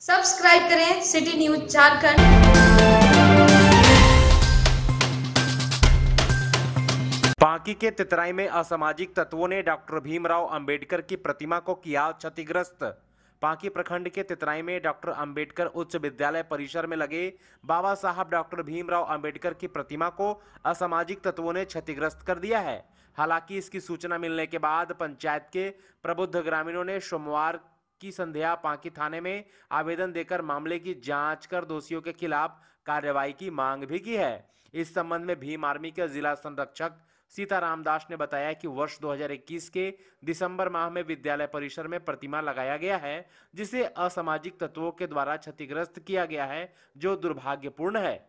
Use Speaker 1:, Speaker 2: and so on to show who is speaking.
Speaker 1: subscribe करें city news Jharkhand
Speaker 2: पाकी के तितराई में असामाजिक तत्वों ने डॉक्टर भीमराव अंबेडकर की प्रतिमा को किया क्षतिग्रस्त पाकी प्रखंड के तितराई में डॉक्टर अंबेडकर उच्च विद्यालय परिसर में लगे बाबा साहब डॉक्टर भीमराव अंबेडकर की प्रतिमा को असामाजिक तत्वों ने क्षतिग्रस्त कर दिया है हालांकि इसकी सूचना मिलने के बाद पंचायत के प्रबुद्ध ग्रामीणों ने सोमवार की संध्या पांकी थाने में आवेदन देकर मामले की जांच कर दोषियों के खिलाफ कार्रवाई की मांग भी की है इस संबंध में भीम आर्मी के जिला संरक्षक सीताराम दास ने बताया कि वर्ष 2021 के दिसंबर माह में विद्यालय परिसर में प्रतिमा लगाया गया है जिसे असामाजिक तत्वों के द्वारा क्षतिग्रस्त किया गया है जो दुर्भाग्यपूर्ण है